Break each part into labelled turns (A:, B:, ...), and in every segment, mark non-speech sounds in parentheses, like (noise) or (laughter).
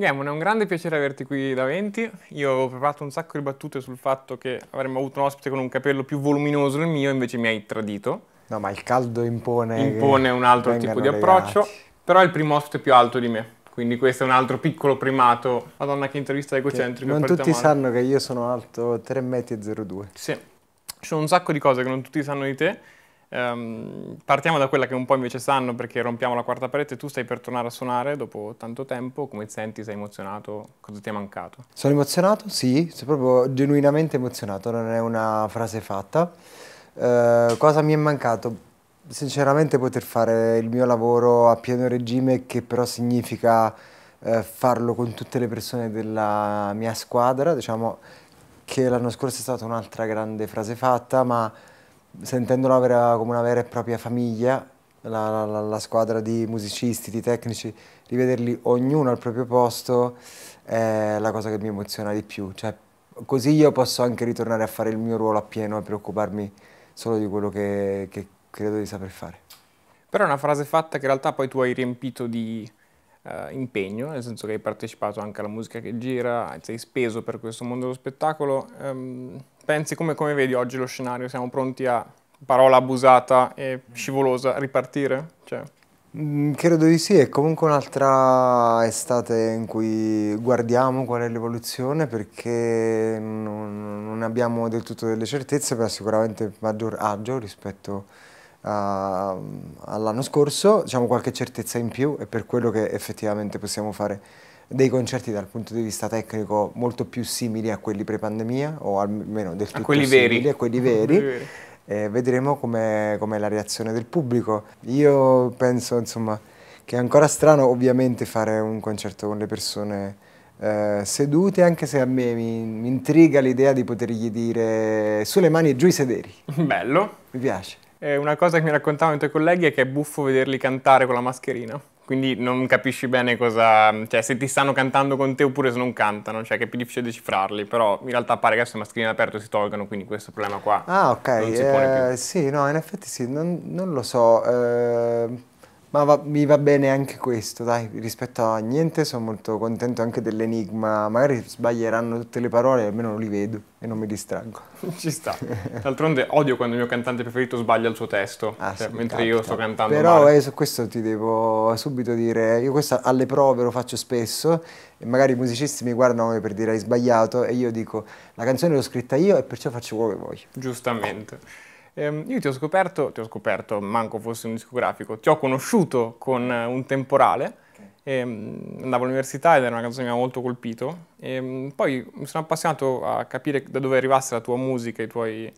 A: Gammon, è un grande piacere averti qui davanti. Io avevo preparato un sacco di battute sul fatto che avremmo avuto un ospite con un capello più voluminoso del mio, invece mi hai tradito.
B: No, ma il caldo impone... Impone un altro tipo di approccio,
A: legati. però è il primo ospite più alto di me. Quindi questo è un altro piccolo primato. Madonna che intervista egocentrica. Che non tutti sanno
B: che io sono alto 3,02 m. Sì,
A: ci sono un sacco di cose che non tutti sanno di te Um, partiamo da quella che un po' invece sanno perché rompiamo la quarta parete, tu stai per tornare a suonare dopo tanto tempo, come ti senti, sei emozionato, cosa ti è mancato?
B: Sono emozionato, sì, sono proprio genuinamente emozionato, non è una frase fatta. Uh, cosa mi è mancato? Sinceramente poter fare il mio lavoro a pieno regime che però significa uh, farlo con tutte le persone della mia squadra, diciamo che l'anno scorso è stata un'altra grande frase fatta, ma sentendola vera, come una vera e propria famiglia, la, la, la, squadra di musicisti, di tecnici, rivederli ognuno al proprio posto è la cosa che mi emoziona di più. Cioè, così io posso anche ritornare a fare il mio ruolo appieno e preoccuparmi solo di quello che, che credo di saper fare.
A: Però è una frase fatta che in realtà poi tu hai riempito di eh, impegno, nel senso che hai partecipato anche alla musica che gira, sei speso per questo mondo dello spettacolo. Ehm, pensi come, come vedi oggi lo scenario? Siamo pronti a, parola abusata e scivolosa, ripartire? Cioè.
B: Mm, credo di sì, è comunque un'altra estate in cui guardiamo qual è l'evoluzione perché non, non, abbiamo del tutto delle certezze, però sicuramente maggior agio rispetto all'anno scorso, diciamo qualche certezza in più e per quello che effettivamente possiamo fare dei concerti dal punto di vista tecnico molto più simili a quelli pre-pandemia o almeno del tutto a simili veri. a quelli veri. A eh, vedremo com'è, com'è la reazione del pubblico. Io penso insomma che è ancora strano ovviamente fare un concerto con le persone eh, sedute, anche se a me mi, mi intriga l'idea di potergli dire sulle mani e giù i sederi. Bello. Mi piace.
A: Eh, una cosa che mi raccontavano i tuoi colleghi è che è buffo vederli cantare con la mascherina quindi non capisci bene cosa, cioè se ti stanno cantando con te oppure se non cantano, cioè che è più difficile decifrarli, però in realtà pare che adesso le mascherine aperte si tolgano, quindi questo problema qua
B: ah, ok, non si pone più. Eh, sì, no, in effetti sì, non, non lo so, eh, ma va, mi va bene anche questo, dai, rispetto a niente sono molto contento anche dell'enigma, magari sbaglieranno tutte le parole, almeno non li vedo e non mi distraggo. (laughs) Ci sta.
A: D'altronde odio quando il mio cantante preferito sbaglia il suo testo, ah, cioè, sì, mentre capita. io sto cantando. Però eh,
B: su questo ti devo subito dire, io questo alle prove lo faccio spesso e magari i musicisti mi guardano per dire hai sbagliato e io dico la canzone l'ho scritta io e perciò faccio quello che voglio.
A: Giustamente. Ehm, io ti ho scoperto, ti ho scoperto, manco fosse un discografico, ti ho conosciuto con eh, un temporale, okay. Ehm, andavo all'università ed era una canzone che mi ha molto colpito, ehm, poi mi sono appassionato a capire da dove arrivasse la tua musica, i tuoi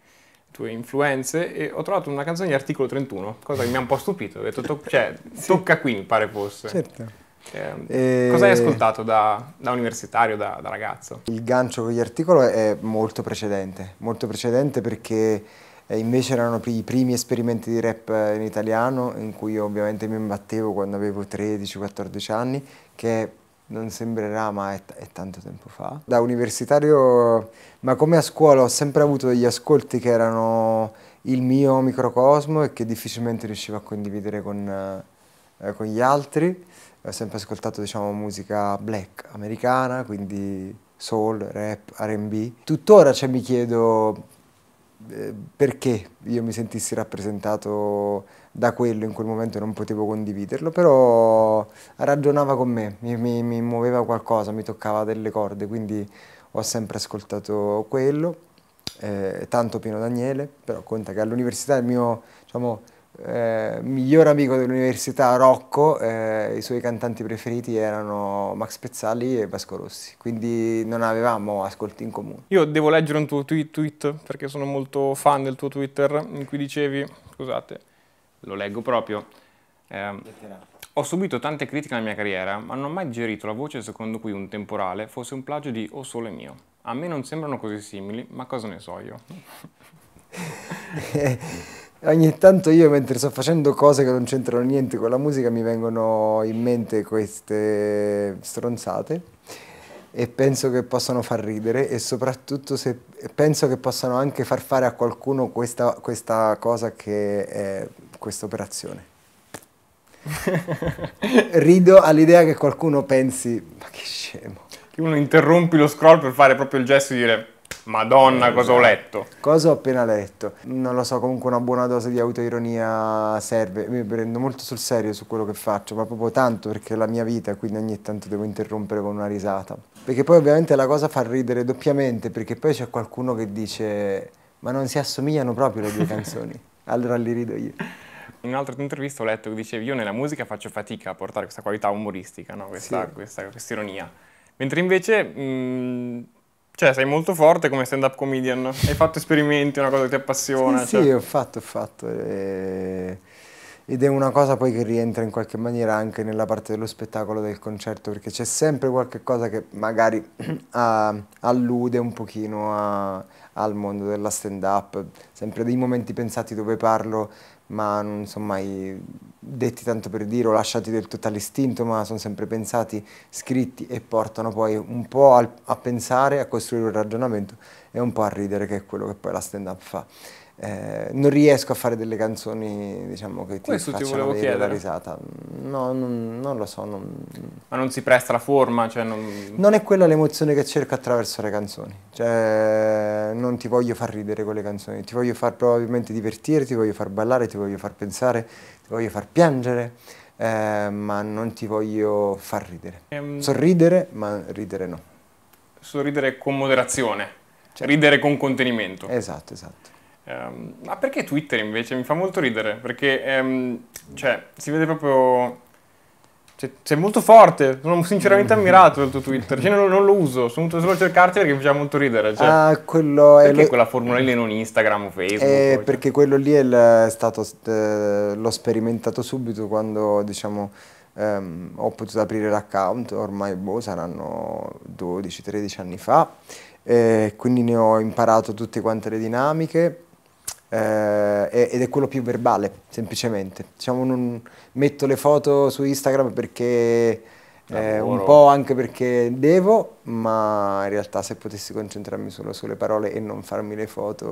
A: tue influenze e ho trovato una canzone di articolo 31, cosa che mi ha un po' stupito, ho detto to cioè, (laughs) sì. tocca qui mi pare fosse. Certo. Ehm, eh, e... Cosa hai ascoltato da, da universitario, da, da, ragazzo?
B: Il gancio con gli articoli è molto precedente, molto precedente perché e invece erano i primi esperimenti di rap eh, in italiano in cui io ovviamente mi imbattevo quando avevo 13-14 anni che non sembrerà ma è, è, tanto tempo fa. Da universitario, ma come a scuola ho sempre avuto degli ascolti che erano il mio microcosmo e che difficilmente riuscivo a condividere con, eh, eh con gli altri. Ho sempre ascoltato diciamo, musica black americana, quindi soul, rap, RB. Tuttora cioè, mi chiedo eh, perché io mi sentissi rappresentato da quello in quel momento non potevo condividerlo, però ragionava con me, mi, mi, mi muoveva qualcosa, mi toccava delle corde, quindi ho sempre ascoltato quello, eh, tanto Pino Daniele, però conta che all'università il mio diciamo, eh, miglior amico dell'università Rocco, eh, i suoi cantanti preferiti erano Max Pezzali e Vasco Rossi, quindi non avevamo ascolti in comune.
A: Io devo leggere un tuo tweet, tweet perché sono molto fan del tuo Twitter in cui dicevi, scusate,
B: lo leggo proprio.
A: Eh, ho subito tante critiche nella mia carriera, ma non ho mai digerito la voce secondo cui un temporale fosse un plagio di O oh, Sole Mio. A me non sembrano così simili, ma cosa ne so io?
B: (laughs) (laughs) ogni tanto io mentre sto facendo cose che non c'entrano niente con la musica mi vengono in mente queste stronzate e penso che possano far ridere e soprattutto se, penso che possano anche far fare a qualcuno questa, questa cosa che è questa operazione. (laughs) Rido all'idea che qualcuno pensi, ma che scemo.
A: Che uno interrompi lo scroll per fare proprio il gesto di dire Madonna, eh, cosa ho letto?
B: Cosa ho appena letto? Non lo so, comunque una buona dose di autoironia serve. Mi prendo molto sul serio su quello che faccio, ma proprio tanto perché è la mia vita, quindi ogni tanto devo interrompere con una risata. Perché poi ovviamente la cosa fa ridere doppiamente, perché poi c'è qualcuno che dice ma non si assomigliano proprio le due (laughs) canzoni. allora li rido io.
A: In un'altra intervista ho letto che dicevi io nella musica faccio fatica a portare questa qualità umoristica, no? questa, sì. questa, questa ironia. Mentre invece... Mh, cioè, sei molto forte come stand-up comedian. Hai fatto esperimenti, è una cosa che ti appassiona. Sì, cioè. sì ho
B: fatto, ho fatto. E... Ed è una cosa poi che rientra in qualche maniera anche nella parte dello spettacolo del concerto, perché c'è sempre qualche cosa che magari uh, (clears throat) allude un pochino a, al mondo della stand-up. Sempre dei momenti pensati dove parlo ma non sono mai detti tanto per dire o lasciati del totale istinto, ma sono sempre pensati, scritti e portano poi un po' a pensare, a costruire un ragionamento e un po' a ridere, che è quello che poi la stand-up fa eh, non riesco a fare delle canzoni diciamo, che ti Questo ti volevo la risata.
A: No, non, non lo so. Non... Ma non si presta la forma? Cioè non...
B: non... è quella l'emozione che cerco attraverso le canzoni. Cioè, non ti voglio far ridere con le canzoni, ti voglio far probabilmente divertire, ti voglio far ballare, ti voglio far pensare, ti voglio far piangere. Eh, ma non ti voglio far ridere. Ehm... Sorridere, ma ridere no. Sorridere con moderazione, cioè, ridere con contenimento.
A: Esatto, esatto. Um, ma perché Twitter invece? Mi fa molto ridere, perché um, cioè, si vede proprio... Cioè, sei molto forte, sono sinceramente mm. ammirato del tuo Twitter, cioè, non, non, lo uso, sono venuto solo a cercarti perché mi faceva molto ridere. Cioè, ah,
B: quello perché è... Perché quella formula lì
A: non Instagram o Facebook? Eh, poi, perché
B: quello lì è, il, è stato... Eh, l'ho sperimentato subito quando, diciamo... Um, ho potuto aprire l'account ormai boh, saranno 12-13 anni fa, eh, quindi ne ho imparato tutte quante le dinamiche eh, ed è quello più verbale, semplicemente. Diciamo, non metto le foto su Instagram perché eh, un po' anche perché devo, ma in realtà se potessi concentrarmi solo sulle parole e non farmi le foto,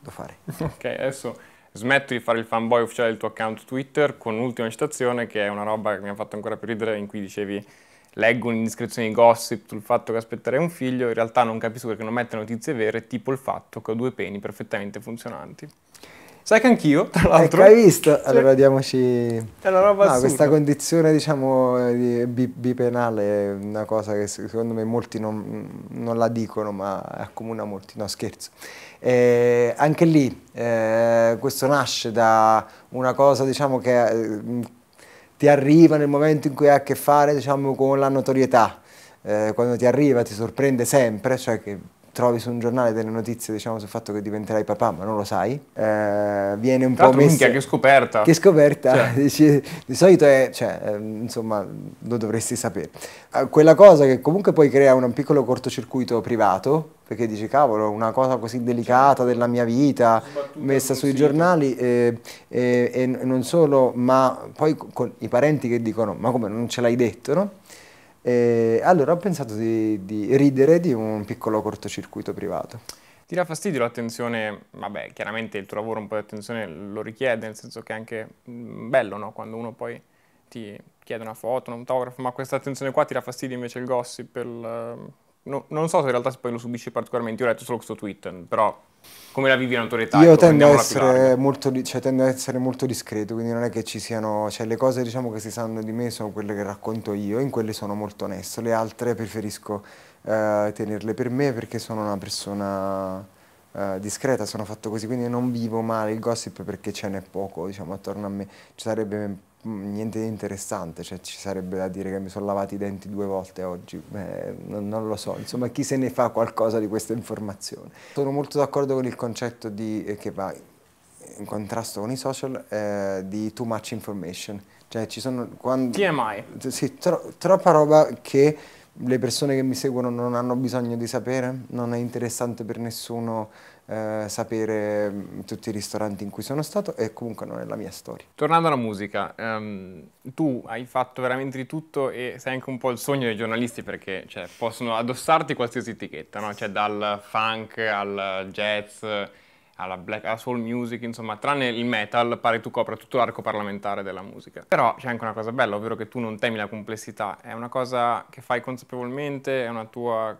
B: lo fare. (laughs)
A: ok, adesso smetto di fare il fanboy ufficiale del tuo account Twitter con l'ultima citazione che è una roba che mi ha fatto ancora più ridere in cui dicevi leggo un'indiscrezione di gossip sul fatto che aspetterei un figlio, in realtà non capisco perché non mette notizie vere, tipo il fatto che ho due peni perfettamente funzionanti. Sai che anch'io, tra eh, l'altro... Ecco, hai visto? Cioè, allora
B: diamoci... È una roba no, assurda. questa condizione, diciamo, eh, di bipenale è una cosa che secondo me molti non, non la dicono, ma accomuna molti. No, scherzo. Eh, anche lì, eh, questo nasce da una cosa, diciamo, che... Eh, ti arriva nel momento in cui hai a che fare diciamo, con la notorietà. Eh, quando ti arriva ti sorprende sempre, cioè che trovi su un giornale delle notizie diciamo sul fatto che diventerai papà ma non lo sai eh, viene un Tanto po' messa minchia,
A: che scoperta che scoperta
B: cioè. (laughs) di solito è cioè, eh, insomma lo dovresti sapere eh, quella cosa che comunque poi crea un, piccolo cortocircuito privato perché dici cavolo una cosa così delicata della mia vita messa sui giornali eh, e non solo ma poi con i parenti che dicono ma come non ce l'hai detto no? E allora ho pensato di, di ridere di un piccolo cortocircuito privato.
A: Ti dà fastidio l'attenzione, vabbè chiaramente il tuo lavoro un po' di attenzione lo richiede, nel senso che è anche mm, bello no? quando uno poi ti chiede una foto, un autografo, ma questa attenzione qua ti dà fastidio invece il gossip, il, no, non so se in realtà poi lo subisci particolarmente, io ho letto solo questo tweet, però come la vivi la notorietà? Io ecco, tendo a, essere
B: molto, cioè, tendo a essere molto discreto, quindi non è che ci siano, cioè le cose diciamo, che si sanno di me sono quelle che racconto io, in quelle sono molto onesto, le altre preferisco eh, tenerle per me perché sono una persona... Uh, discreta, sono fatto così, quindi non vivo male il gossip perché ce n'è poco diciamo, attorno a me. Ci sarebbe Mm, niente di interessante, cioè, ci sarebbe da dire che mi sono lavato i denti due volte oggi, Beh, non, non, lo so, insomma chi se ne fa qualcosa di questa informazione. Sono molto d'accordo con il concetto di, eh, che va in contrasto con i social eh, di too much information, cioè ci sono... Quando, TMI. Sì, tro, troppa roba che le persone che mi seguono non hanno bisogno di sapere, non è interessante per nessuno eh, sapere mm, tutti i ristoranti in cui sono stato e comunque non è la mia storia.
A: Tornando alla musica, ehm, tu hai fatto veramente di tutto e sei anche un po' il sogno dei giornalisti perché cioè, possono addossarti qualsiasi etichetta, no? cioè, dal funk al jazz alla, black, alla soul music, insomma, tranne il metal, pare tu copra tutto l'arco parlamentare della musica. Però c'è anche una cosa bella, ovvero che tu non temi la complessità, è una cosa che fai consapevolmente, è una tua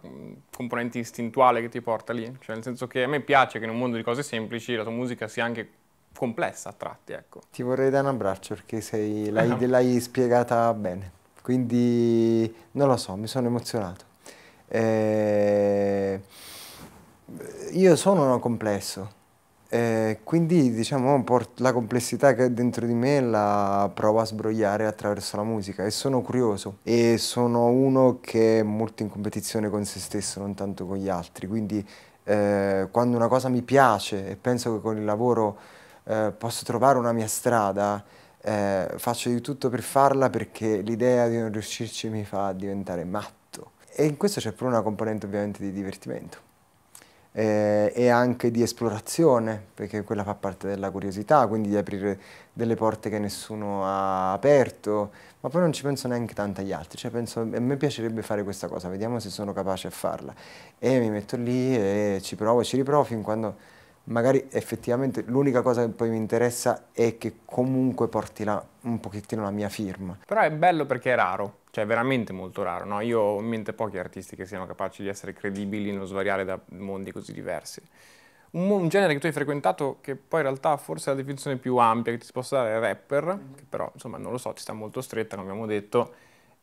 A: componente istintuale che ti porta lì, cioè nel senso che a me piace che in un mondo di cose semplici la tua musica sia anche complessa a tratti,
B: ecco. Ti vorrei dare un abbraccio perché sei, (laughs) l'hai, l'hai spiegata bene, quindi non lo so, mi sono emozionato. Eh, io sono un complesso, eh, quindi diciamo la complessità che è dentro di me la provo a sbrogliare attraverso la musica e sono curioso e sono uno che è molto in competizione con se stesso, non tanto con gli altri, quindi eh, quando una cosa mi piace e penso che con il lavoro eh, posso trovare una mia strada, eh, faccio di tutto per farla perché l'idea di non riuscirci mi fa diventare matto. E in questo c'è pure una componente ovviamente di divertimento eh, e anche di esplorazione, perché quella fa parte della curiosità, quindi di aprire delle porte che nessuno ha aperto, ma poi non ci penso neanche tanto agli altri, cioè penso, a me piacerebbe fare questa cosa, vediamo se sono capace a farla. E mi metto lì e ci provo, ci riprovo fin quando magari effettivamente l'unica cosa che poi mi interessa è che comunque porti la, un pochettino la mia firma.
A: Però è bello perché è raro cioè veramente molto raro, no? Io ho in mente pochi artisti che siano capaci di essere credibili nello svariare da mondi così diversi. Un, un, genere che tu hai frequentato, che poi in realtà forse è la definizione più ampia che ti si possa dare è rapper, mm-hmm. che però insomma non lo so, ci sta molto stretta, come abbiamo detto,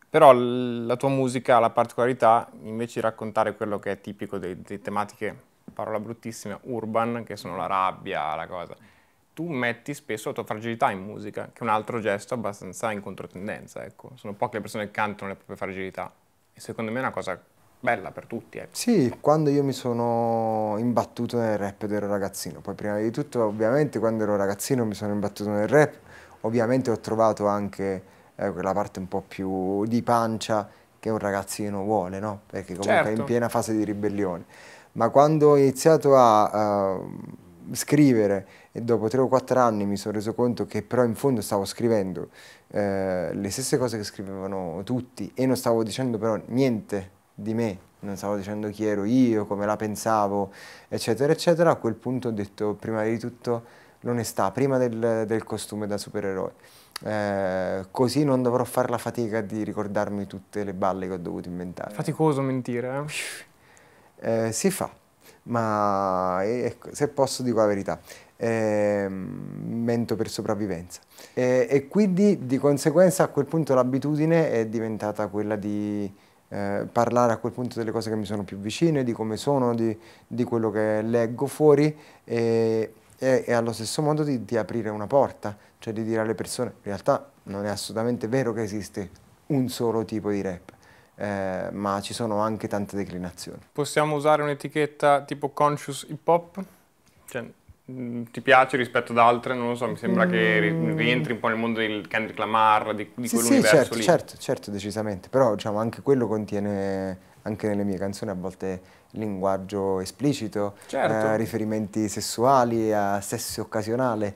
A: però l- la tua musica ha la particolarità invece di raccontare quello che è tipico delle tematiche, parola bruttissima, urban, che sono la rabbia, la cosa tu metti spesso la tua fragilità in musica, che è un altro gesto abbastanza in controtendenza, ecco. Sono poche le persone che cantano le proprie fragilità e secondo me è una cosa bella per tutti. Ecco.
B: Sì, quando io mi sono imbattuto nel rap ed ero ragazzino, poi prima di tutto ovviamente quando ero ragazzino mi sono imbattuto nel rap, ovviamente ho trovato anche eh, quella parte un po' più di pancia che un ragazzino vuole, no? Perché comunque certo. è in certo. piena fase di ribellione. Ma quando ho iniziato a... Uh, scrivere e dopo 3 o 4 anni mi sono reso conto che però in fondo stavo scrivendo eh, le stesse cose che scrivevano tutti e non stavo dicendo però niente di me, non stavo dicendo chi ero io, come la pensavo, eccetera, eccetera, a quel punto ho detto prima di tutto l'onestà, prima del, del costume da supereroe. Eh, così non dovrò fare la fatica di ricordarmi tutte le balle che ho dovuto inventare. Faticoso mentire, eh? Eh, si fa ma ecco, se posso dico la verità, eh, mento per sopravvivenza. E, e, quindi di conseguenza a quel punto l'abitudine è diventata quella di eh, parlare a quel punto delle cose che mi sono più vicine, di come sono, di, di quello che leggo fuori e, e, e allo stesso modo di, di aprire una porta, cioè di dire alle persone in realtà non è assolutamente vero che esiste un solo tipo di rap eh, ma ci sono anche tante declinazioni.
A: Possiamo usare un'etichetta tipo conscious hip hop? Cioè, mm, ti piace rispetto ad altre? Non lo so, mi sembra mm. che rientri un po' nel mondo del Kendrick Lamar, di, di sì, quell'universo sì, certo, lì. certo,
B: certo, decisamente, però diciamo, anche quello contiene anche nelle mie canzoni a volte linguaggio esplicito, certo. eh, riferimenti sessuali, a sesso occasionale.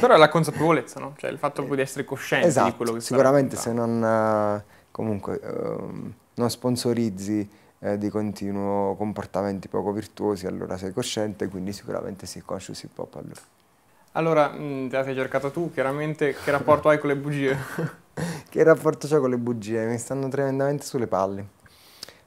A: Però è la (laughs) consapevolezza, no? Cioè il fatto di essere cosciente esatto, di quello che si Sicuramente se
B: non... Uh, comunque ehm, non sponsorizzi eh, di continuo comportamenti poco virtuosi, allora sei cosciente, quindi sicuramente sei conscious hip hop allora.
A: Allora, mm, mh, te la sei cercata tu, chiaramente, che rapporto hai con le bugie?
B: (laughs) che rapporto ho con le bugie? Mi stanno tremendamente sulle palle.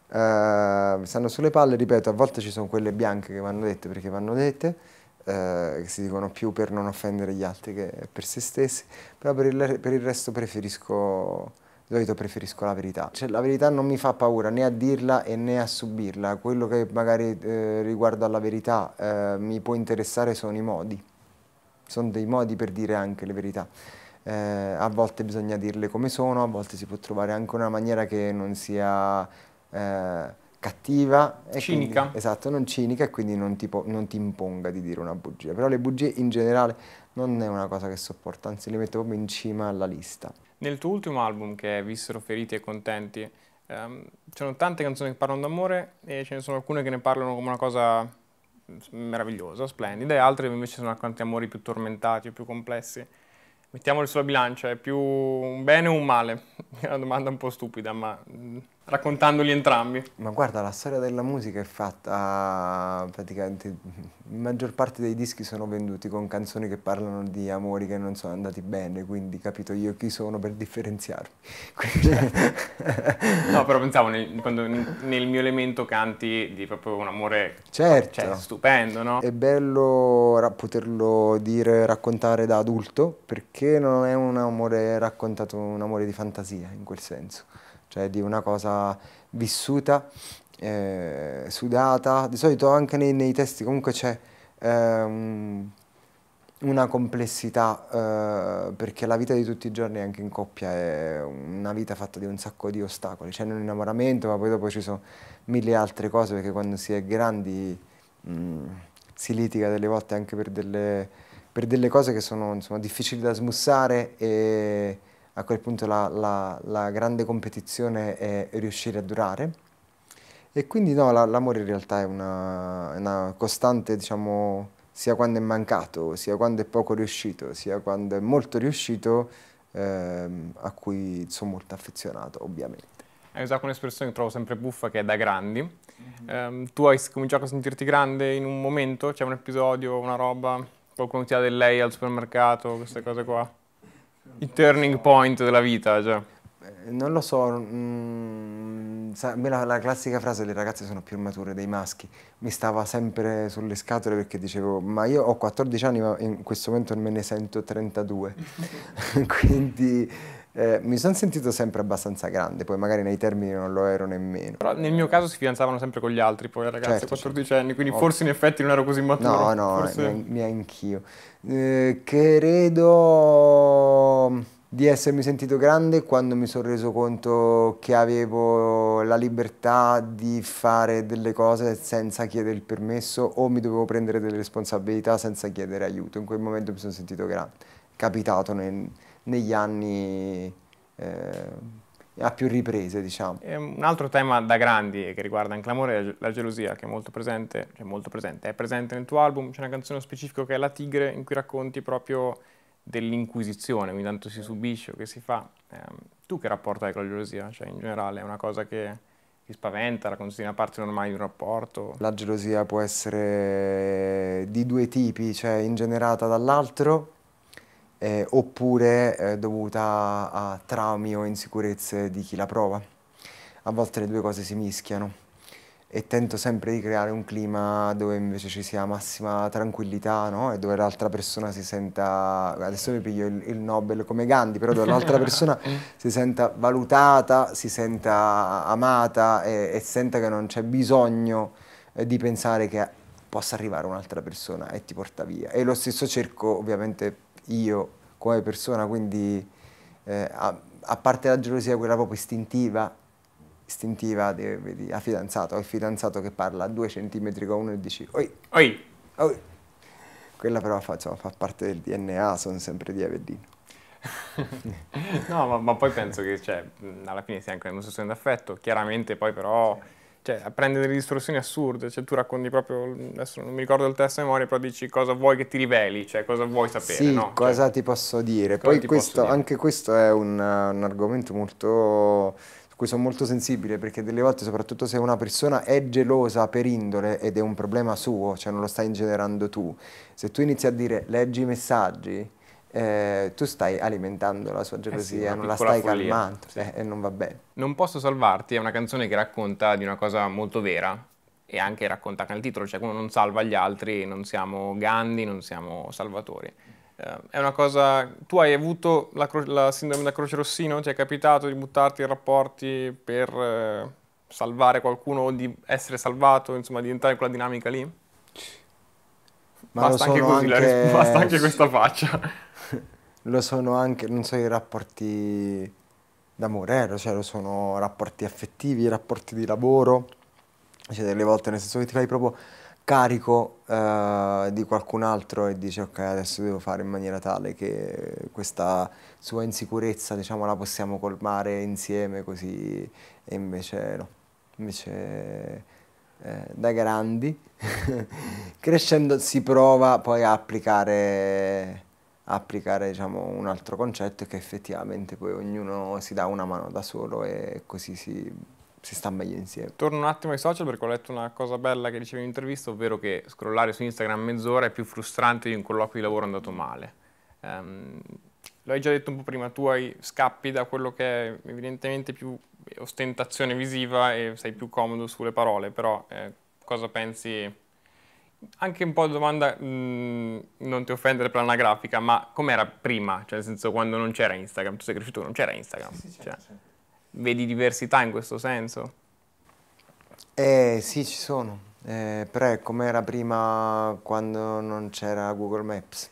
B: Uh, mi stanno sulle palle, ripeto, a volte ci sono quelle bianche che vanno dette perché vanno dette, uh, che si dicono più per non offendere gli altri che per se stessi, però per il, per il resto preferisco di solito preferisco la verità. Cioè, la verità non mi fa paura né a dirla e né a subirla. Quello che magari eh, riguardo alla verità eh, mi può interessare sono i modi. Sono dei modi per dire anche le verità. Eh, a volte bisogna dirle come sono, a volte si può trovare anche una maniera che non sia eh, cattiva. cinica. Quindi, esatto, non cinica e quindi non ti, non ti, imponga di dire una bugia. Però le bugie in generale non è una cosa che sopporto, anzi le metto proprio in cima alla lista.
A: Nel tuo ultimo album, che è Vissero Feriti e Contenti, ehm, c'erano tante canzoni che parlano d'amore e ce ne sono alcune che ne parlano come una cosa mm, meravigliosa, splendida, e altre invece sono racconti amori più tormentati, più complessi. Mettiamoli sulla bilancia, è più un bene o un male? (laughs) È una domanda un po' stupida, ma mm,
B: raccontandoli entrambi. Ma guarda, la storia della musica è fatta praticamente la maggior parte dei dischi sono venduti con canzoni che parlano di amori che non sono andati bene, quindi capito io chi sono per differenziarmi. (laughs) no, però pensavo nel,
A: quando nel mio elemento canti di proprio un amore
B: certo. cioè, stupendo, no? È bello poterlo dire, raccontare da adulto, perché non è un amore raccontato, un amore di fantasia in quel senso cioè di una cosa vissuta, eh, sudata. Di solito anche nei, nei testi comunque c'è ehm, una complessità, eh, perché la vita di tutti i giorni anche in coppia è una vita fatta di un sacco di ostacoli, c'è un innamoramento, ma poi dopo ci sono mille altre cose, perché quando si è grandi mh, mm, si litiga delle volte anche per delle, per delle cose che sono insomma, difficili da smussare e a quel punto la, la, la grande competizione è riuscire a durare. E quindi no, l'amore in realtà è una, una costante, diciamo, sia quando è mancato, sia quando è poco riuscito, sia quando è molto riuscito, ehm, a cui sono molto affezionato, ovviamente.
A: Hai usato un'espressione che trovo sempre buffa, che è da grandi. Mm -hmm. ehm, tu hai cominciato a sentirti grande in un momento? C'è un episodio, una roba? Qualcuno ti ha del lei al supermercato, queste cose qua? il turning point della vita? Cioè.
B: Eh, non lo so, mh, mm, la, la, classica frase le ragazze sono più mature dei maschi mi stava sempre sulle scatole perché dicevo ma io ho 14 anni ma in questo momento me ne sento 32, (laughs) quindi eh, mi sono sentito sempre abbastanza grande, poi magari nei termini non lo ero nemmeno. Però
A: nel mio caso si fidanzavano sempre con gli altri, poi ragazzi, certo, 14 certo. anni, quindi oh. forse in
B: effetti non ero così maturo. No, no, forse... neanch'io. Eh, credo di essermi sentito grande quando mi sono reso conto che avevo la libertà di fare delle cose senza chiedere il permesso o mi dovevo prendere delle responsabilità senza chiedere aiuto. In quel momento mi sono sentito grande. Capitato nel negli anni eh, a più riprese, diciamo.
A: un altro tema da grandi che riguarda anche l'amore è la gelosia, che è molto presente, cioè molto presente, è presente nel tuo album, c'è una canzone specifica che è La Tigre, in cui racconti proprio dell'inquisizione, quindi tanto si subisce o che si fa. Eh, tu che rapporto hai con la gelosia? Cioè, in generale è una cosa che ti spaventa, la considera una parte normale di un
B: rapporto? La gelosia può essere di due tipi, cioè ingenerata dall'altro eh, oppure eh, dovuta a traumi o insicurezze di chi la prova. A volte le due cose si mischiano e tento sempre di creare un clima dove invece ci sia massima tranquillità no? e dove l'altra persona si senta, adesso mi piglio il, il Nobel come Gandhi, però dove l'altra (laughs) persona si senta valutata, si senta amata e, e senta che non c'è bisogno eh, di pensare che possa arrivare un'altra persona e ti porta via. E lo stesso cerco ovviamente io come persona, quindi eh, a, a, parte la gelosia, quella proprio istintiva, istintiva di, vedi, a fidanzato, il fidanzato che parla a due centimetri con uno e dici oi, oi, oi. Quella però fa, insomma, fa parte del DNA, sono sempre di Avellino.
A: (laughs) no, ma, ma, poi penso che cioè, alla fine sia anche una dimostrazione d'affetto, chiaramente poi però... Sì cioè, prende delle distorsioni assurde, cioè tu racconti proprio, adesso non mi ricordo il testo a memoria, però dici cosa vuoi che ti riveli, cioè cosa vuoi sapere, sì, no? cosa
B: cioè, ti posso dire? Poi questo, posso dire? anche questo è un, un argomento molto su cui sono molto sensibile perché delle volte, soprattutto se una persona è gelosa per indole ed è un problema suo, cioè non lo stai ingenerando tu, se tu inizi a dire leggi i messaggi, eh, tu stai alimentando la sua gelosia, eh sì, non la stai follia. calmando sì. eh, e non va bene.
A: Non posso salvarti è una canzone che racconta di una cosa molto vera e anche racconta anche nel titolo, cioè uno non salva gli altri, non siamo Gandhi, non siamo salvatori. Eh, è una cosa... Tu hai avuto la, la sindrome da Croce Rossino? Ti è capitato di buttarti in rapporti per eh, salvare qualcuno o di essere salvato, insomma di entrare in quella dinamica lì?
B: Ma basta anche così, anche... basta anche questa faccia lo sono anche, non so, i rapporti d'amore, eh, cioè lo sono rapporti affettivi, rapporti di lavoro, cioè delle volte nel senso che ti fai proprio carico eh, di qualcun altro e dici ok adesso devo fare in maniera tale che questa sua insicurezza diciamo la possiamo colmare insieme così e invece no, invece eh, da grandi (laughs) crescendo si prova poi a applicare applicare diciamo, un altro concetto che effettivamente poi ognuno si dà una mano da solo e così si, si sta meglio insieme.
A: Torno un attimo ai social perché ho letto una cosa bella che dicevi in intervista, ovvero che scrollare su Instagram mezz'ora è più frustrante di un colloquio di lavoro andato male. Um, l'hai già detto un po' prima, tu hai, scappi da quello che è evidentemente più ostentazione visiva e sei più comodo sulle parole, però eh, cosa pensi anche un po' domanda, mh, mm, non ti offendere per l'anagrafica, ma com'era prima? Cioè, nel senso, quando non c'era Instagram, tu sei cresciuto, non c'era Instagram. Sì, sì, cioè, certo, cioè, certo. Vedi diversità in questo senso?
B: Eh, sì, ci sono. Eh, però è com'era prima quando non c'era Google Maps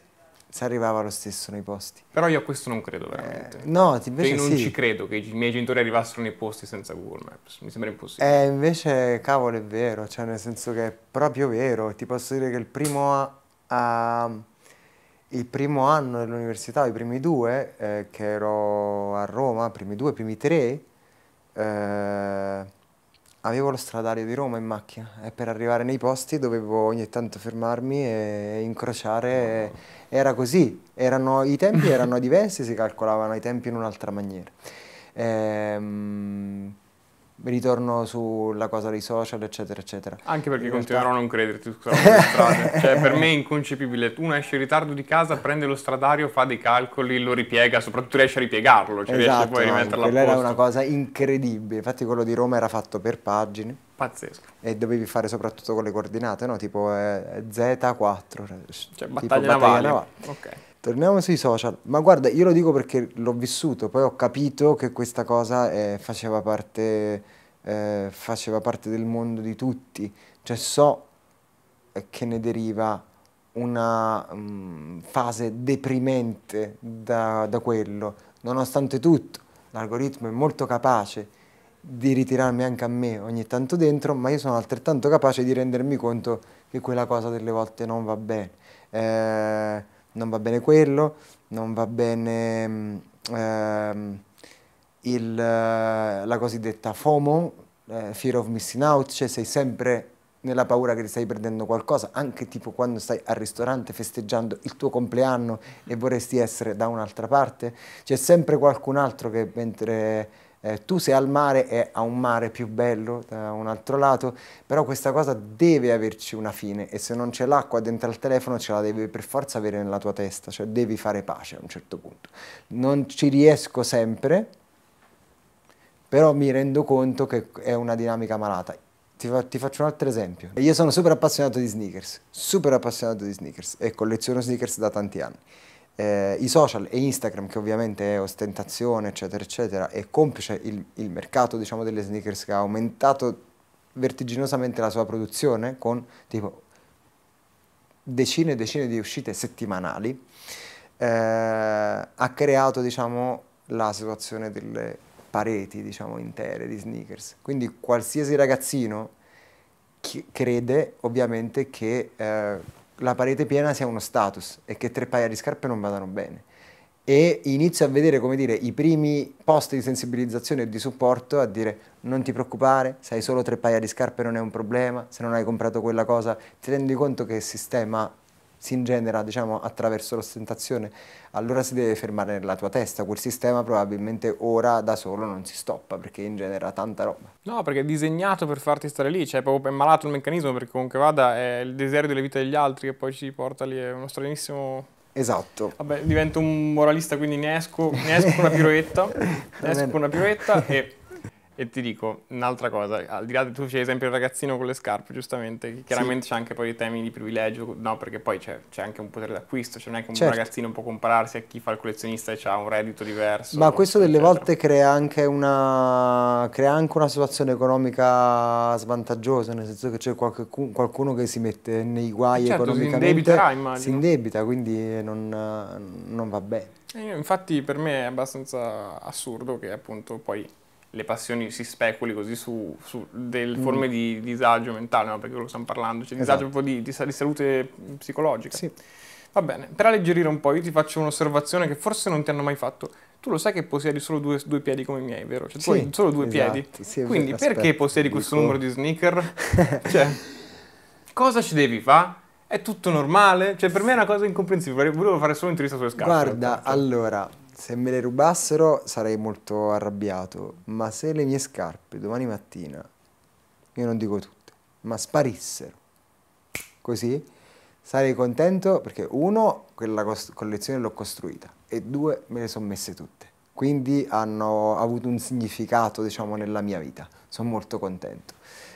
B: si arrivava lo stesso nei posti. Però io a questo non credo veramente. Eh, no, invece Perché cioè, non sì. ci
A: credo che i miei genitori arrivassero nei posti senza Google Maps, mi sembra impossibile.
B: Eh, invece, cavolo, è vero, cioè nel senso che è proprio vero. Ti posso dire che il primo, uh, il primo anno dell'università, i primi due, eh, che ero a Roma, i primi due, i primi tre, eh, avevo lo stradario di Roma in macchina e per arrivare nei posti dovevo ogni tanto fermarmi e incrociare. Era così, erano, i tempi erano diversi, si calcolavano i tempi in un'altra maniera. Ehm, ritorno sulla cosa dei social, eccetera, eccetera.
A: Anche perché in continuerò realtà... a non crederti su questa strada. (laughs) cioè, per me è inconcepibile. Tu esce in ritardo di casa, prende lo stradario, fa dei calcoli, lo ripiega, soprattutto riesce a ripiegarlo, cioè esatto, riesce poi a rimetterlo a posto. era una
B: cosa incredibile. Infatti quello di Roma era fatto per pagine. Pazzesco. E dovevi fare soprattutto con le coordinate, no? Tipo eh, Z4. Cioè, cioè battaglia, tipo, navale. battaglia navale. Ok. Torniamo sui social, ma guarda, io lo dico perché l'ho vissuto, poi ho capito che questa cosa eh, faceva, parte, eh, faceva, parte, del mondo di tutti, cioè so eh, che ne deriva una mh, mm, fase deprimente da, da quello, nonostante tutto l'algoritmo è molto capace di ritirarmi anche a me ogni tanto dentro, ma io sono altrettanto capace di rendermi conto che quella cosa delle volte non va bene. Eh, non va bene quello, non va bene mm, ehm, il, eh, la cosiddetta FOMO, eh, Fear of Missing Out, cioè sei sempre nella paura che ti stai perdendo qualcosa, anche tipo quando stai al ristorante festeggiando il tuo compleanno e vorresti essere da un'altra parte, c'è sempre qualcun altro che mentre eh, tu sei al mare e a un mare più bello da un altro lato, però questa cosa deve averci una fine e se non c'è l'acqua dentro al telefono ce la devi per forza avere nella tua testa, cioè devi fare pace a un certo punto. Non ci riesco sempre, però mi rendo conto che è una dinamica malata. Ti, fa, ti, faccio un altro esempio. Io sono super appassionato di sneakers, super appassionato di sneakers e colleziono sneakers da tanti anni eh, i social e Instagram, che ovviamente è ostentazione, eccetera, eccetera, è complice il, il mercato diciamo, delle sneakers che ha aumentato vertiginosamente la sua produzione con tipo decine e decine di uscite settimanali, eh, ha creato diciamo, la situazione delle pareti diciamo, intere di sneakers. Quindi qualsiasi ragazzino crede ovviamente che... Eh, la parete piena sia uno status e che tre paia di scarpe non vadano bene. E inizio a vedere, come dire, i primi post di sensibilizzazione e di supporto a dire non ti preoccupare, se hai solo tre paia di scarpe non è un problema, se non hai comprato quella cosa ti rendi conto che il sistema si ingenera diciamo, attraverso l'ostentazione, allora si deve fermare nella tua testa. Quel sistema probabilmente ora da solo non si stoppa perché ingenera tanta roba.
A: No, perché è disegnato per farti stare lì, cioè è malato il meccanismo perché comunque vada è il desiderio delle vite degli altri che poi ci porta lì, è uno stranissimo...
B: Esatto.
A: Vabbè, divento un moralista quindi ne esco, ne esco una piroetta, (laughs) ne esco una piroetta e e ti dico un'altra cosa, al di là di tu c'è esempio il ragazzino con le scarpe, giustamente, che chiaramente sì. c'è anche poi i temi di privilegio, no, perché poi c'è, c'è anche un potere d'acquisto, cioè non è che un certo. ragazzino può compararsi a chi fa il collezionista e ha un reddito diverso. Ma
B: questo delle volte crea anche, una, crea anche una situazione economica svantaggiosa, nel senso che c'è qualcuno che si mette nei guai certo, economicamente. Si indebiterà, immagino. Si indebita, quindi non, non va bene.
A: Eh, infatti per me è abbastanza assurdo che appunto poi le passioni si speculi così su, su delle mm. forme di disagio mentale, no? perché quello stiamo parlando, cioè esatto. disagio un po' di, di, salute mm, psicologica. Sì. Va bene, per alleggerire un po', io ti faccio un'osservazione che forse non ti hanno mai fatto. Tu lo sai che possiedi solo due, due piedi come i miei, vero? Cioè, tu sì, hai solo due esatto, piedi. Sì, esatto, Quindi aspetta, perché possiedi dico. questo numero di sneaker? (laughs) cioè, cosa ci devi fare? È tutto normale? Cioè, per me è una cosa incomprensibile. Volevo fare solo un'intervista sulle scarpe. Guarda, cioè.
B: allora, se me le rubassero sarei molto arrabbiato, ma se le mie scarpe domani mattina, io non dico tutte, ma sparissero, così, sarei contento perché uno, quella collezione l'ho costruita e due, me le sono messe tutte. Quindi hanno avuto un significato, diciamo, nella mia vita. Sono molto contento.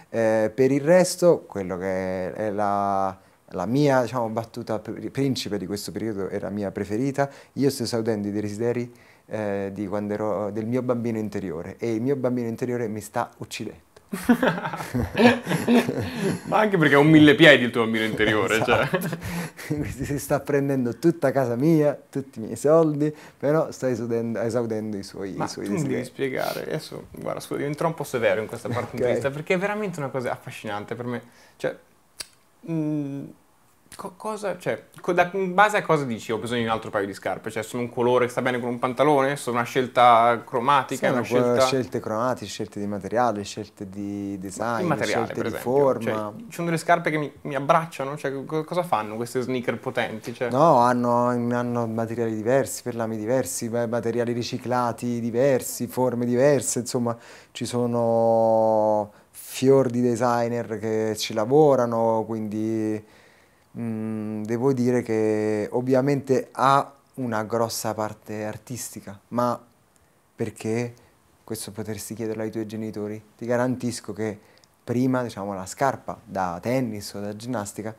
B: Eh, per il resto, quello che è la la mia diciamo, battuta principe di questo periodo era mia preferita, io sto esaudendo i desideri eh, di ero, del mio bambino interiore e il mio bambino interiore mi sta uccidendo. (laughs)
A: Ma anche perché è un mille piedi il tuo bambino interiore. Cioè. Esatto.
B: Cioè. (laughs) si sta prendendo tutta casa mia, tutti i miei soldi, però sta esaudendo, esaudendo i suoi, Ma i suoi desideri. devi
A: spiegare, adesso guarda, scusa, diventerò un po' severo in questa parte okay. perché è veramente una cosa affascinante per me. Cioè, Mm, co- cosa, cioè, co- da, in base a cosa dici ho bisogno di un altro paio di scarpe? Cioè sono un colore che sta bene con un pantalone? Sono una scelta cromatica? Sì, scelta...
B: scelte cromatiche, scelte di materiale, scelte di design, scelte di forma. Cioè,
A: ci sono delle scarpe che mi, mi abbracciano? Cioè, co- cosa fanno queste sneaker potenti? Cioè... No,
B: hanno, hanno, materiali diversi, perlami diversi, materiali riciclati diversi, forme diverse, insomma ci sono fior di designer che ci lavorano, quindi mh, mm, devo dire che ovviamente ha una grossa parte artistica, ma perché questo potresti chiederlo ai tuoi genitori? Ti garantisco che prima diciamo, la scarpa da tennis o da ginnastica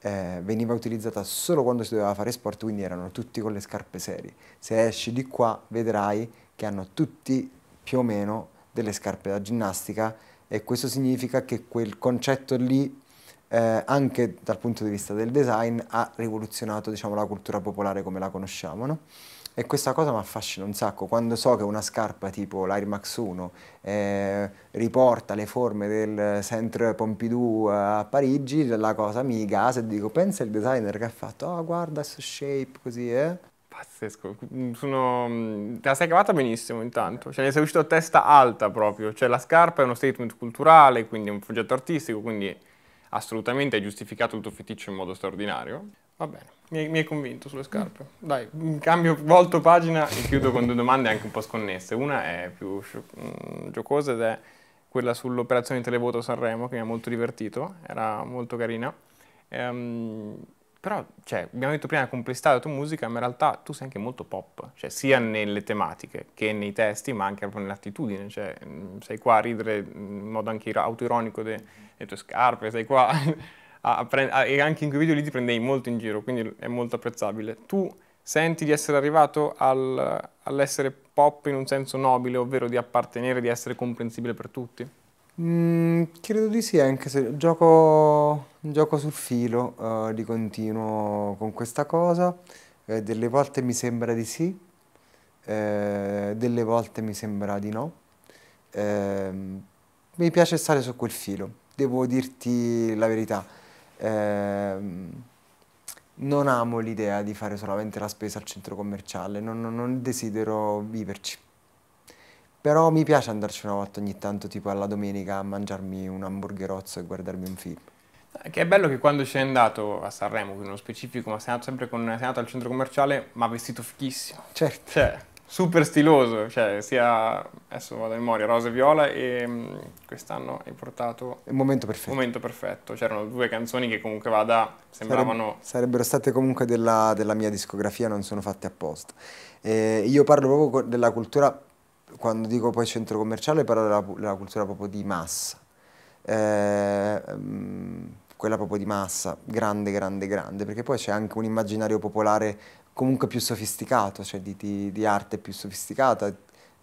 B: eh, veniva utilizzata solo quando si doveva fare sport, quindi erano tutti con le scarpe serie. Se esci di qua vedrai che hanno tutti più o meno delle scarpe da ginnastica e questo significa che quel concetto lì, eh, anche dal punto di vista del design, ha rivoluzionato diciamo, la cultura popolare come la conosciamo. No? E questa cosa mi affascina un sacco, quando so che una scarpa tipo l'Air Max 1 eh, riporta le forme del Centre Pompidou eh, a Parigi, la cosa mi gasa e dico pensa il designer che ha fatto, oh guarda questo shape così eh. Pazzesco,
A: mm, Sono... Mm, te la sei cavata benissimo intanto, ce cioè, ne sei uscito a testa alta proprio, cioè la scarpa è uno statement culturale, quindi è un progetto artistico, quindi assolutamente hai giustificato il tuo feticcio in modo straordinario. Va bene, mi, mi hai convinto sulle scarpe. Dai, mm, cambio volto pagina e chiudo con due domande anche un po' sconnesse. Una è più giocosa ed è quella sull'operazione televoto Sanremo che mi ha molto divertito, era molto carina. Ehm, però, cioè, abbiamo detto prima la complessità della tua musica, ma in realtà tu sei anche molto pop, cioè sia nelle tematiche che nei testi, ma anche proprio nell'attitudine, cioè mm, sei qua a ridere in modo anche autoironico delle tue scarpe, sei qua (laughs) a, prend- a, e anche in quei video lì ti prendevi molto in giro, quindi è molto apprezzabile. Tu senti di essere arrivato al, all'essere pop in un senso nobile, ovvero di appartenere, di essere comprensibile per tutti?
B: Mm, credo di sì, anche se gioco, gioco sul filo uh, di continuo con questa cosa, eh, delle volte mi sembra di sì, eh, delle volte mi sembra di no. Eh, mi piace stare su quel filo, devo dirti la verità. Ehm, non amo l'idea di fare solamente la spesa al centro commerciale, non, non desidero viverci. Però mi piace andarci una volta ogni tanto, tipo alla domenica, a mangiarmi un hamburgerozzo e guardarmi un film.
A: Eh, che è bello che quando sei andato a Sanremo, nello specifico, ma sei andato sempre con sei andato al centro commerciale, ma vestito fichissimo.
B: Certo. Cioè, super
A: stiloso, cioè sia, adesso vado a memoria, rosa e viola e mm, quest'anno hai portato...
B: Il momento perfetto.
A: Momento perfetto, c'erano due canzoni che comunque vada, sembravano...
B: sarebbero state comunque della, della mia discografia, non sono fatte apposta. Eh, io parlo proprio della cultura quando dico poi centro commerciale parlo della, della cultura proprio di massa, eh, mm, quella proprio di massa, grande, grande, grande, perché poi c'è anche un immaginario popolare comunque più sofisticato, cioè di, di, di arte più sofisticata,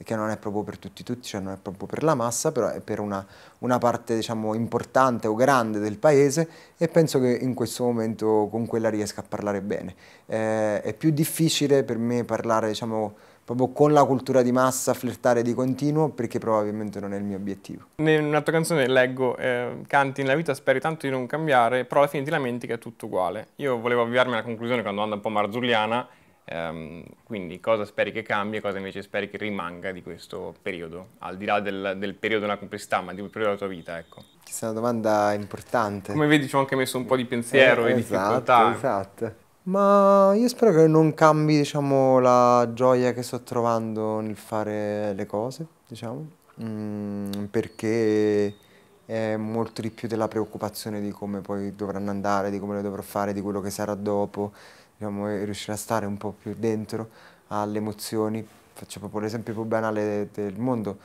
B: che non è proprio per tutti tutti, cioè non è proprio per la massa, però è per una, una parte diciamo, importante o grande del paese e penso che in questo momento con quella riesca a parlare bene. Eh, è più difficile per me parlare diciamo, proprio con la cultura di massa flirtare di continuo perché probabilmente non è il mio obiettivo.
A: In un'altra canzone leggo eh, canti nella vita speri tanto di non cambiare però alla fine ti lamenti che è tutto uguale. Io volevo avviarmi alla conclusione quando ando un po' marzulliana ehm, quindi cosa speri che cambi e cosa invece speri che rimanga di questo periodo al di là del, del periodo della complessità ma di un periodo della tua vita ecco.
B: Questa è una domanda importante. Come vedi ci ho anche messo
A: un po' di pensiero eh, e esatto, difficoltà. Esatto.
B: Ma io spero che non cambi, diciamo, la gioia che sto trovando nel fare le cose, diciamo, mm, perché è molto di più della preoccupazione di come poi dovranno andare, di come le dovrò fare, di quello che sarà dopo, diciamo, riuscire a stare un po' più dentro alle emozioni. Faccio proprio l'esempio più banale del mondo.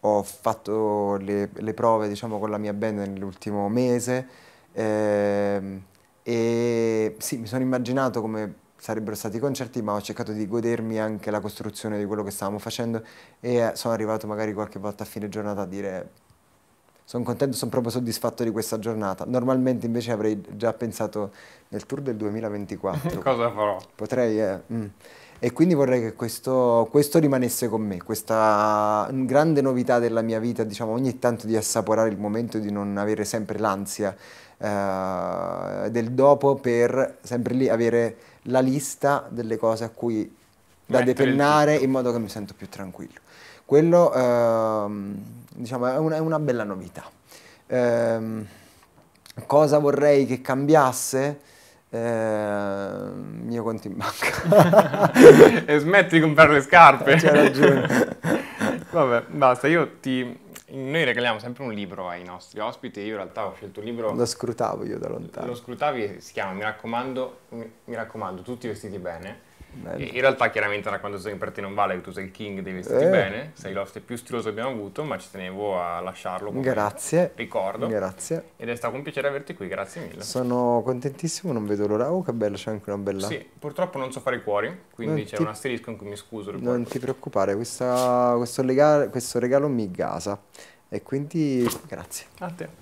B: Ho fatto le, le prove, diciamo, con la mia band nell'ultimo mese. Ehm, e sì, mi sono immaginato come sarebbero stati i concerti, ma ho cercato di godermi anche la costruzione di quello che stavamo facendo e eh, sono arrivato magari qualche volta a fine giornata a dire sono contento, sono proprio soddisfatto di questa giornata. Normalmente invece avrei già pensato nel tour del 2024. (laughs) Cosa farò? Potrei... Eh, mm. E quindi vorrei che questo, questo, rimanesse con me, questa grande novità della mia vita, diciamo ogni tanto di assaporare il momento di non avere sempre l'ansia eh, del dopo per sempre lì avere la lista delle cose a cui da Mettere depennare in modo che mi sento più tranquillo. Quello uh, diciamo, è, una, è, una, bella novità. Uh, cosa vorrei che cambiasse? Eh, io conto in banca.
A: (laughs) e smetti di comprare le scarpe. C'è ragione. Vabbè, basta, io ti noi regaliamo sempre un libro ai nostri ospiti, io in realtà ho scelto un libro... Lo
B: scrutavo io da lontano. Lo
A: scrutavi, si chiama, mi raccomando, mi, mi raccomando tutti vestiti bene, eh, in realtà chiaramente una quando sei per te non vale tu sei il king, devi
B: vestirti eh. bene, sei
A: l'oste più stiloso che abbiamo avuto, ma ci tenevo a lasciarlo come Grazie. ricordo. Grazie. Ed è stato un piacere averti qui, grazie mille.
B: Sono contentissimo, non vedo l'ora. Oh, che bello, c'è anche una bella. Sì,
A: purtroppo non so fare i cuori, quindi non c'è ti... un asterisco in cui mi scuso. Non
B: ti preoccupare, questa, questo, legale, questo regalo mi gasa. E quindi grazie. A te.